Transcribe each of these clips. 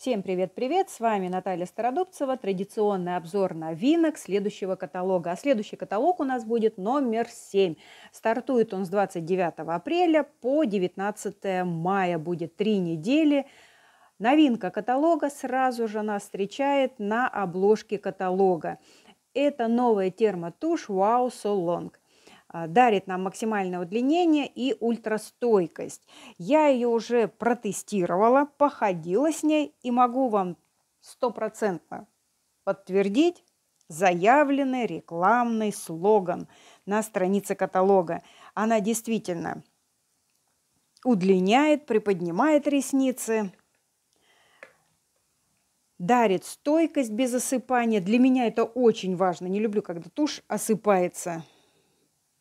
Всем привет-привет! С вами Наталья Стародубцева. Традиционный обзор новинок следующего каталога. А следующий каталог у нас будет номер 7. Стартует он с 29 апреля по 19 мая. Будет три недели. Новинка каталога сразу же нас встречает на обложке каталога. Это новая термотушь Wow So Long – а, дарит нам максимальное удлинение и ультрастойкость. Я ее уже протестировала, походила с ней и могу вам стопроцентно подтвердить заявленный рекламный слоган на странице каталога. Она действительно удлиняет, приподнимает ресницы, дарит стойкость без осыпания. Для меня это очень важно. Не люблю, когда тушь осыпается –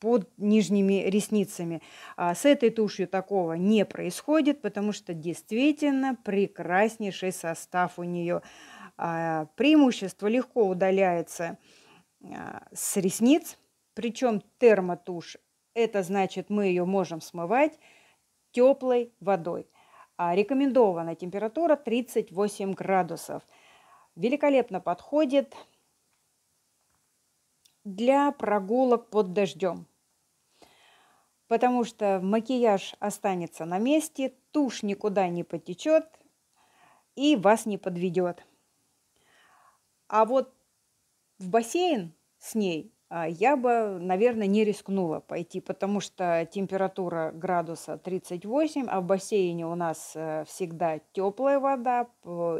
под нижними ресницами. А с этой тушью такого не происходит, потому что действительно прекраснейший состав у нее. А преимущество легко удаляется а, с ресниц, причем термотушь, это значит мы ее можем смывать теплой водой. А рекомендована температура 38 градусов. Великолепно подходит для прогулок под дождем потому что макияж останется на месте, тушь никуда не потечет и вас не подведет. А вот в бассейн с ней а, я бы, наверное, не рискнула пойти, потому что температура градуса 38, а в бассейне у нас э, всегда теплая вода,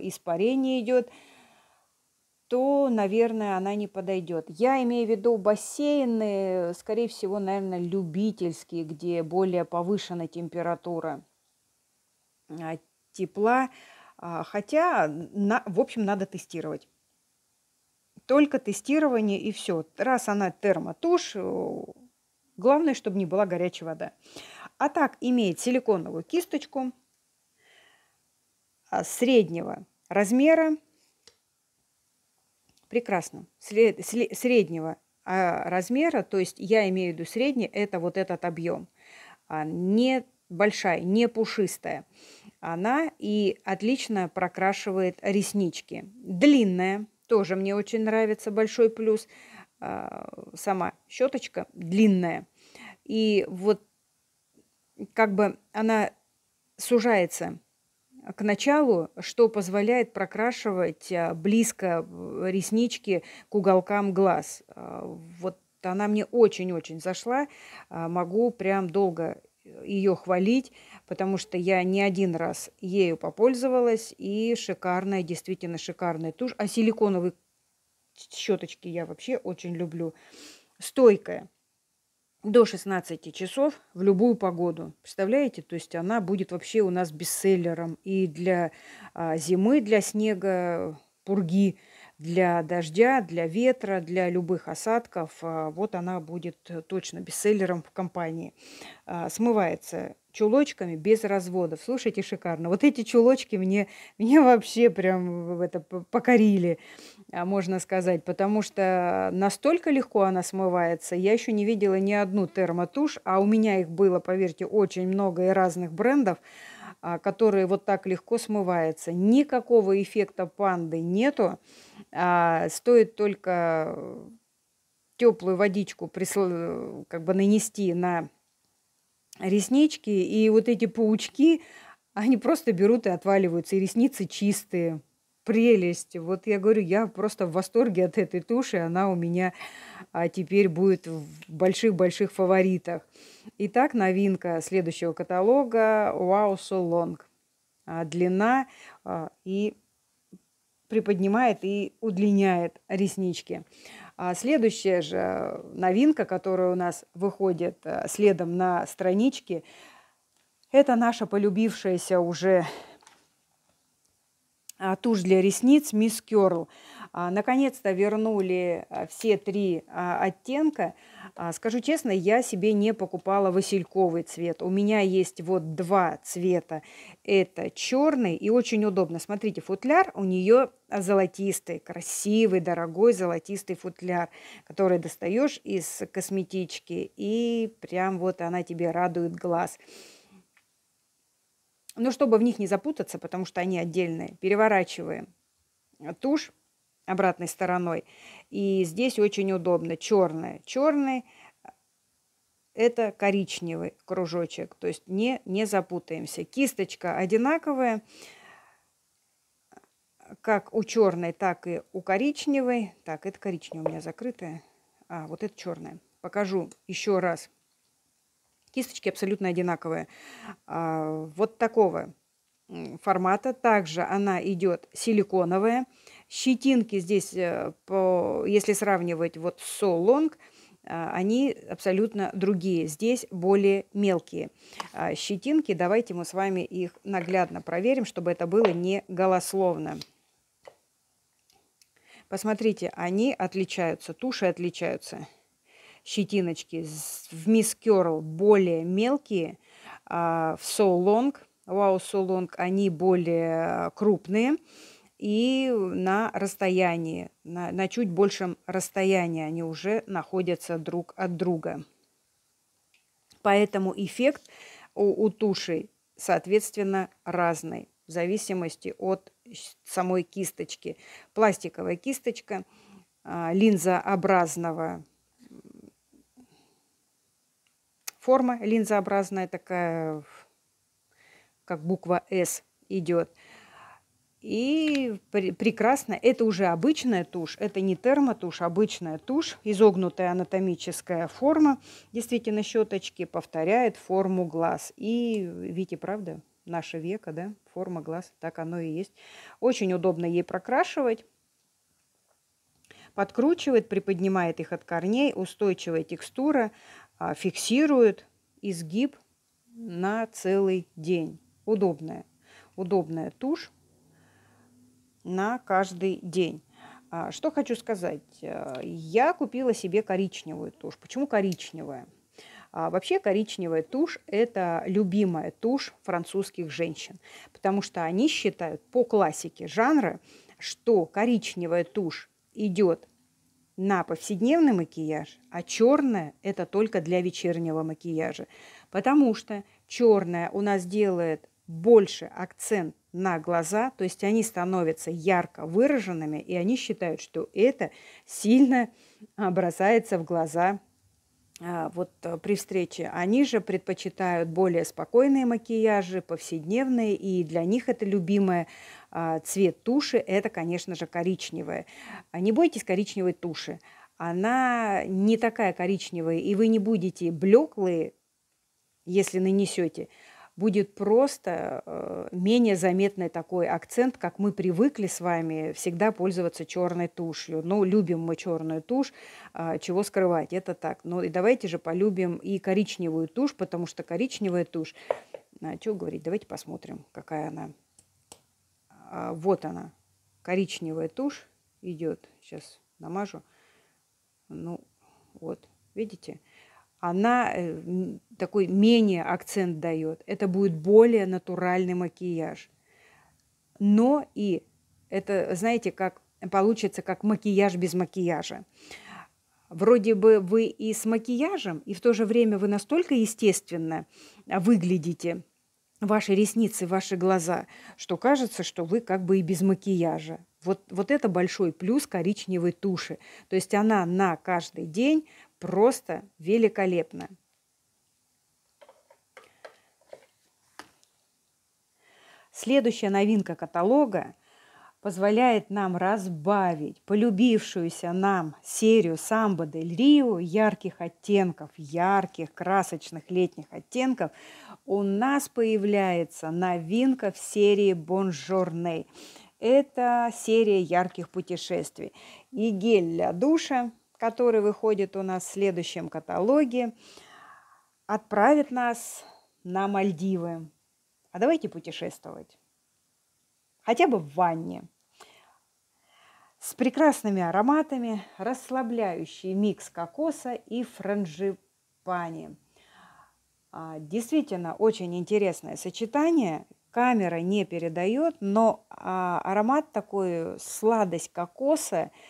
испарение идет – то, наверное, она не подойдет. Я имею в виду бассейны, скорее всего, наверное, любительские, где более повышена температура а, тепла. А, хотя, на, в общем, надо тестировать. Только тестирование и все. Раз она термотушь, главное, чтобы не была горячая вода. А так имеет силиконовую кисточку а, среднего размера, прекрасно, среднего а, размера, то есть я имею в виду средний, это вот этот объем, а, не большая, не пушистая. Она и отлично прокрашивает реснички. Длинная, тоже мне очень нравится, большой плюс. А, сама щеточка длинная. И вот как бы она сужается Э, к началу, что позволяет прокрашивать э, близко э, реснички к уголкам глаз. Вот она мне очень-очень зашла. Могу прям долго ее хвалить, потому что я не один раз ею попользовалась, и шикарная, действительно шикарная тушь. А силиконовые щеточки я вообще очень люблю. Стойкая до 16 часов в любую погоду. Представляете? То есть она будет вообще у нас бестселлером и для а, зимы, для снега, пурги, для дождя, для ветра, для любых осадков. А, вот она будет точно бестселлером в компании. А, смывается чулочками без разводов. Слушайте, шикарно. Вот эти чулочки мне, мне вообще прям это покорили, а, можно сказать, потому что настолько легко она смывается. Я еще не видела ни одну термотушь, а у меня их было, поверьте, очень много и разных брендов а, которые вот так легко смываются. Никакого эффекта панды нету. А, стоит только э, теплую водичку э, как бы нанести на реснички, и вот эти паучки, они просто берут и отваливаются, и ресницы чистые. Прелесть. Вот я говорю, я просто в восторге от этой туши. Она у меня а теперь будет в больших-больших фаворитах. Итак, новинка следующего каталога Wow So Long. Длина а, и приподнимает и удлиняет реснички. А следующая же новинка, которая у нас выходит э, следом на страничке, это наша полюбившаяся уже а, тушь для ресниц Miss Curl. А, наконец-то вернули а, все три а, оттенка. Скажу честно, я себе не покупала васильковый цвет. У меня есть вот два цвета. Это черный и очень удобно. Смотрите, футляр у нее золотистый, красивый, дорогой золотистый футляр, который достаешь из косметички. И прям вот она тебе радует глаз. Но чтобы в них не запутаться, потому что они отдельные, переворачиваем тушь обратной стороной. И здесь очень удобно. Черное. Черный это коричневый кружочек, то есть не, не запутаемся. Кисточка одинаковая, как у черной, так и у коричневой. Так, это коричневое у меня закрытое, а вот это черное. Покажу еще раз. Кисточки абсолютно одинаковые. А, вот такого формата. Также она идет силиконовая. Щетинки здесь, э, по, если сравнивать вот с so long, э, они абсолютно другие. Здесь более мелкие а щетинки. Давайте мы с вами их наглядно проверим, чтобы это было не голословно. Посмотрите, они отличаются, туши отличаются. Щетиночки в Miss Curl более мелкие, а в So Long, Wow So Long они более э, крупные и на расстоянии, на, на чуть большем расстоянии они уже находятся друг от друга. Поэтому эффект у, у туши, соответственно, разный в зависимости от самой кисточки. Пластиковая кисточка, а, линзообразного форма, линзообразная такая, как буква S идет – и прекрасно, это уже обычная тушь, это не термотушь, обычная тушь, изогнутая анатомическая форма, действительно щеточки повторяет форму глаз. И видите, правда, наше века, да, форма глаз, так оно и есть. Очень удобно ей прокрашивать, подкручивает, приподнимает их от корней, устойчивая текстура, а, фиксирует изгиб на целый день. Удобная, удобная тушь на каждый день. А, что хочу сказать. Э, я купила себе коричневую тушь. Почему коричневая? А, вообще коричневая тушь – это любимая тушь французских женщин, потому что они считают по классике жанра, что коричневая тушь идет на повседневный макияж, а черная – это только для вечернего макияжа, потому что черная у нас делает больше акцент на глаза, то есть они становятся ярко выраженными, и они считают, что это сильно бросается в глаза а, вот э, при встрече. Они же предпочитают более спокойные макияжи, повседневные, и для них это любимое а, цвет туши – это, конечно же, коричневая. Не бойтесь коричневой туши. Она не такая коричневая, и вы не будете блеклые, если нанесете будет просто э, менее заметный такой акцент, как мы привыкли с вами всегда пользоваться черной тушью. Ну, любим мы черную тушь, э, чего скрывать, это так. Ну и давайте же полюбим и коричневую тушь, потому что коричневая тушь, а, что говорить, давайте посмотрим, какая она. А, вот она, коричневая тушь идет. Сейчас намажу. Ну, вот, видите? она э, такой менее акцент дает. Это будет более натуральный макияж. Но и это, знаете, как получится, как макияж без макияжа. Вроде бы вы и с макияжем, и в то же время вы настолько естественно выглядите, ваши ресницы, ваши глаза, что кажется, что вы как бы и без макияжа. Вот, вот это большой плюс коричневой туши. То есть она на каждый день Просто великолепно. Следующая новинка каталога позволяет нам разбавить полюбившуюся нам серию самбо дель Рио ярких оттенков, ярких, красочных летних оттенков. У нас появляется новинка в серии Бонжорней. Это серия ярких путешествий. И гель для душа, который выходит у нас в следующем каталоге, отправит нас на Мальдивы. А давайте путешествовать. Хотя бы в ванне. С прекрасными ароматами, расслабляющий микс кокоса и франжипани. А, действительно, очень интересное сочетание. Камера не передает, но а, аромат такой, сладость кокоса –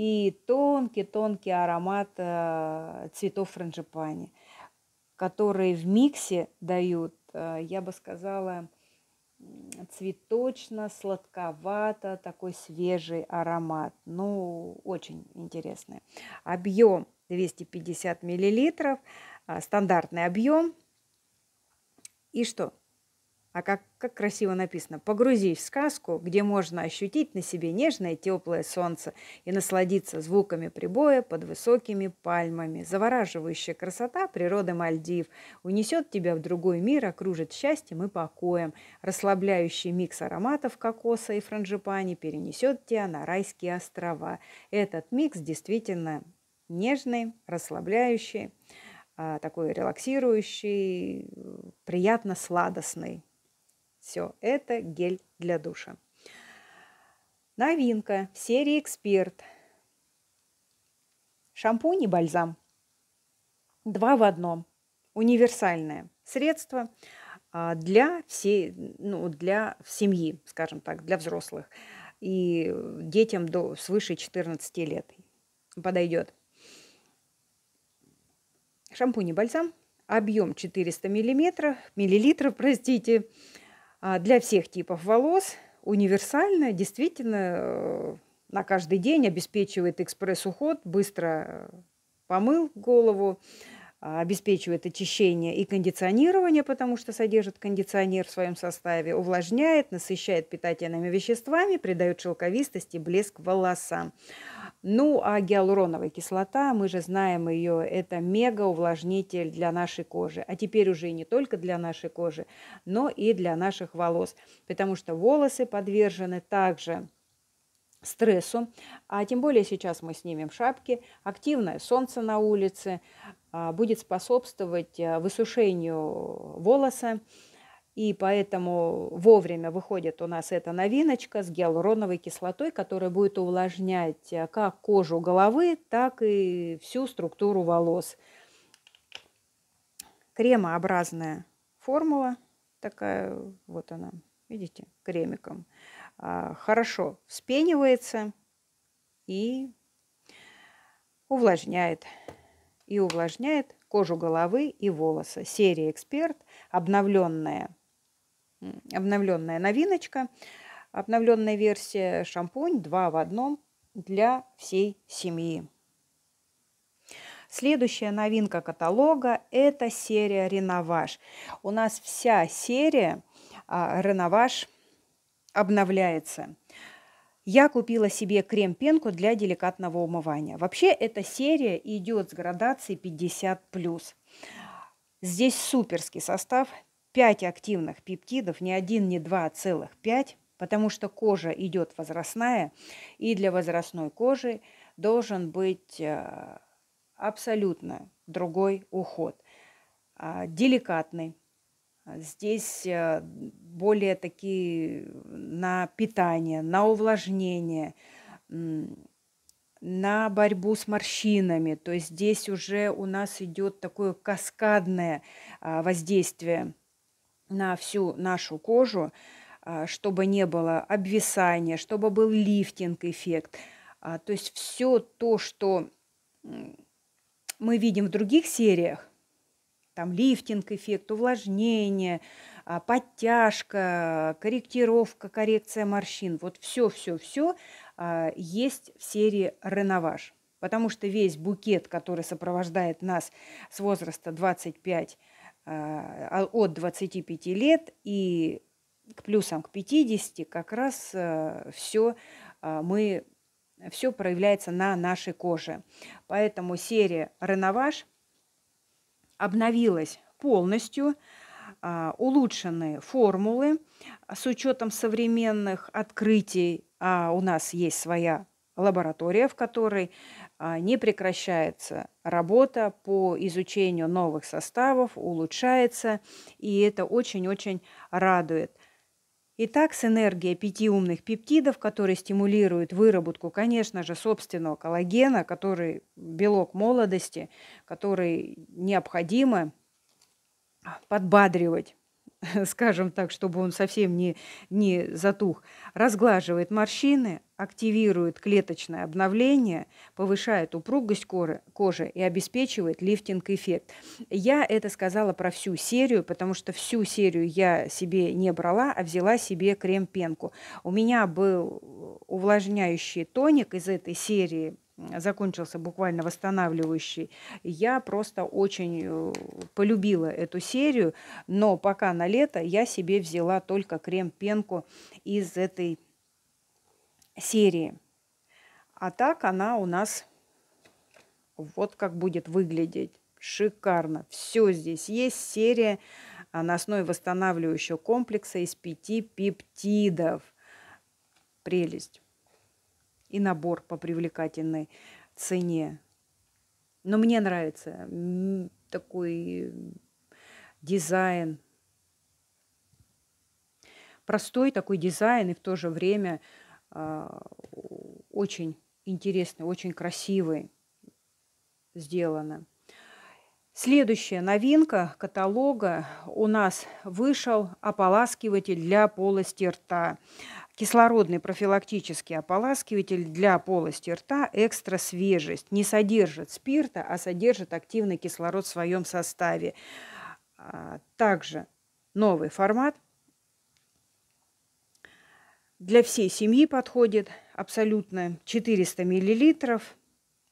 и тонкий-тонкий аромат э, цветов франжипани, которые в миксе дают, э, я бы сказала, цветочно, сладковато, такой свежий аромат. Ну, очень интересный. Объем 250 миллилитров, э, стандартный объем. И что? А как, как красиво написано, погрузись в сказку, где можно ощутить на себе нежное теплое солнце и насладиться звуками прибоя под высокими пальмами. Завораживающая красота природы Мальдив унесет тебя в другой мир, окружит счастьем и покоем. Расслабляющий микс ароматов кокоса и франжипани перенесет тебя на райские острова. Этот микс действительно нежный, расслабляющий а, такой релаксирующий, приятно сладостный. Все, это гель для душа. Новинка в серии «Эксперт». Шампунь и бальзам. Два в одном. Универсальное средство а, для всей, ну, для семьи, скажем так, для взрослых и детям до свыше 14 лет подойдет. Шампунь и бальзам. Объем 400 миллиметров, миллилитров, простите. А, для всех типов волос, универсальная, действительно э, на каждый день обеспечивает экспресс-уход, быстро э, помыл голову, а, обеспечивает очищение и кондиционирование, потому что содержит кондиционер в своем составе, увлажняет, насыщает питательными веществами, придает шелковистость и блеск волосам. Ну, а гиалуроновая кислота, мы же знаем ее, это мега увлажнитель для нашей кожи. А теперь уже и не только для нашей кожи, но и для наших волос. Потому что волосы подвержены также стрессу, а тем более сейчас мы снимем шапки, активное солнце на улице а, будет способствовать э, высушению волоса, и поэтому вовремя выходит у нас эта новиночка с гиалуроновой кислотой, которая будет увлажнять э, как кожу головы, так и всю структуру волос. Кремообразная формула такая, вот она, видите, кремиком. А, хорошо вспенивается и увлажняет. И увлажняет кожу головы и волосы. Серия «Эксперт», обновленная обновленная новиночка, обновленная версия шампунь 2 в одном для всей семьи. Следующая новинка каталога – это серия «Реноваж». У нас вся серия а, «Реноваж» обновляется. Я купила себе крем-пенку для деликатного умывания. Вообще эта серия идет с градацией 50+. Здесь суперский состав 5 активных пептидов, не один, не два, а целых 5, потому что кожа идет возрастная, и для возрастной кожи должен быть э, абсолютно другой уход. А, деликатный. А, здесь э, более такие на питание, на увлажнение, на борьбу с морщинами. То есть здесь уже у нас идет такое каскадное а, воздействие на всю нашу кожу, а, чтобы не было обвисания, чтобы был лифтинг-эффект. А, то есть все то, что мы видим в других сериях, там лифтинг-эффект, увлажнение, а, подтяжка, корректировка, коррекция морщин. Вот все-все-все есть в серии «Реноваж». Потому что весь букет, который сопровождает нас с возраста 25 Э, а, от 25 лет и к плюсам к 50 как раз э, все э, мы все проявляется на нашей коже. Поэтому серия Реноваж обновилась полностью, улучшены формулы с учетом современных открытий. А у нас есть своя лаборатория, в которой а, не прекращается работа по изучению новых составов, улучшается, и это очень-очень радует. Итак, синергия пяти умных пептидов, которые стимулируют выработку, конечно же, собственного коллагена, который белок молодости, который необходимо подбадривать скажем так, чтобы он совсем не, не затух, разглаживает морщины, активирует клеточное обновление, повышает упругость коры, кожи и обеспечивает лифтинг-эффект. Я это сказала про всю серию, потому что всю серию я себе не брала, а взяла себе крем-пенку. У меня был увлажняющий тоник из этой серии закончился буквально восстанавливающий, я просто очень э, полюбила эту серию, но пока на лето я себе взяла только крем-пенку из этой серии. А так она у нас вот как будет выглядеть. Шикарно. Все здесь есть. Серия на основе восстанавливающего комплекса из пяти пептидов. Прелесть и набор по привлекательной цене. Но мне нравится такой дизайн. Простой такой дизайн и в то же время э, очень интересный, очень красивый сделано. Следующая новинка каталога у нас вышел ополаскиватель для полости рта. Кислородный профилактический ополаскиватель для полости рта экстра свежесть. Не содержит спирта, а содержит активный кислород в своем составе. А, также новый формат. Для всей семьи подходит абсолютно 400 мл.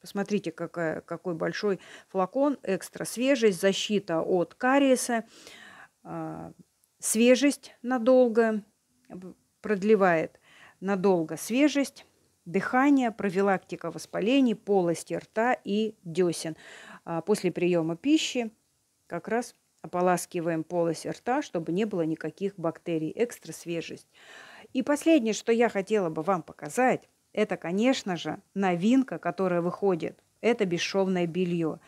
Посмотрите, какая, какой большой флакон. Экстра свежесть, защита от кариеса, а, свежесть надолго, продлевает надолго свежесть, дыхание, профилактика воспалений, полости рта и десен. А после приема пищи как раз ополаскиваем полость рта, чтобы не было никаких бактерий. Экстра свежесть. И последнее, что я хотела бы вам показать, это, конечно же, новинка, которая выходит. Это бесшовное белье.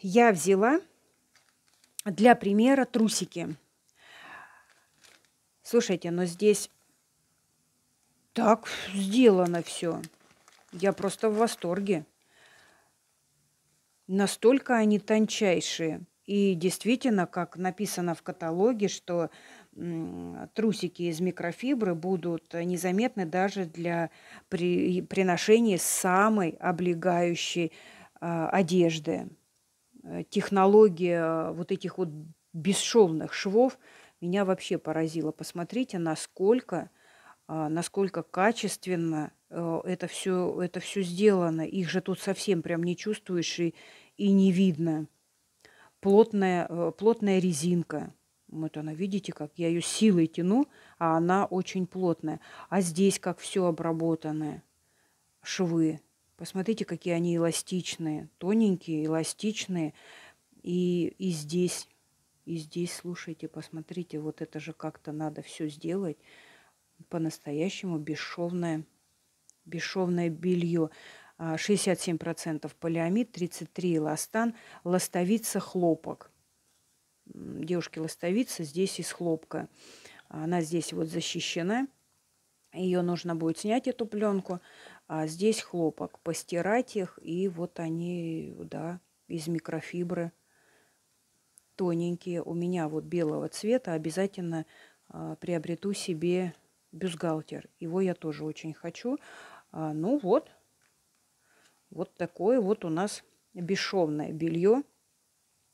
Я взяла для примера трусики. Слушайте, но здесь так сделано все. Я просто в восторге. Настолько они тончайшие. И действительно, как написано в каталоге, что трусики из микрофибры будут незаметны даже для при, приношения самой облегающей а, э, одежды. Технология э, вот этих вот бесшовных швов – меня вообще поразило. Посмотрите, а насколько, а, насколько качественно э, это все, это все сделано. Их же тут совсем прям не чувствуешь и, и не видно. Плотная, э, плотная резинка. Вот она, видите, как я ее силой тяну, а она очень плотная. А здесь как все обработанное. Швы. Посмотрите, какие они эластичные. Тоненькие, эластичные. И, и здесь и здесь слушайте, посмотрите, вот это же как-то надо все сделать по-настоящему бесшовное, бесшовное белье. А, 67% полиамид, 33% эластан, ластовица, хлопок. Девушки ластовица здесь из хлопка. Она здесь вот защищена. Ее нужно будет снять, эту пленку. А здесь хлопок. Постирать их, и вот они, да, из микрофибры – тоненькие. У меня вот белого цвета обязательно э, приобрету себе бюстгальтер. Его я тоже очень хочу. А, ну вот, вот такое вот у нас бесшовное белье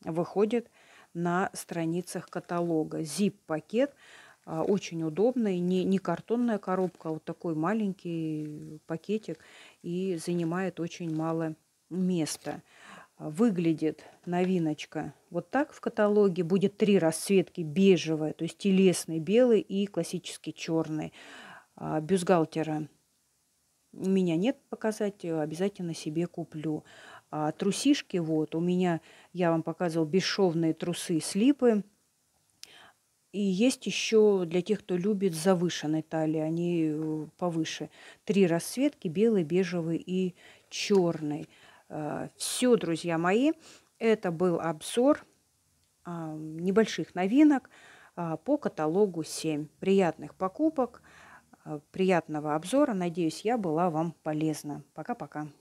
выходит на страницах каталога. Zip-пакет а, очень удобный, не, не картонная коробка, а вот такой маленький пакетик и занимает очень мало места выглядит новиночка вот так в каталоге. Будет три расцветки бежевая, то есть телесный белый и классический черный. А, бюстгальтера у меня нет показать, э, обязательно себе куплю. А трусишки вот у меня, я вам показывал бесшовные трусы слипы. И есть еще для тех, кто любит завышенной талии, они э, повыше. Три расцветки, белый, бежевый и черный. Э, Все, друзья мои, это был обзор небольших новинок а, по каталогу 7. Приятных покупок, э, приятного обзора. Надеюсь, я была вам полезна. Пока-пока.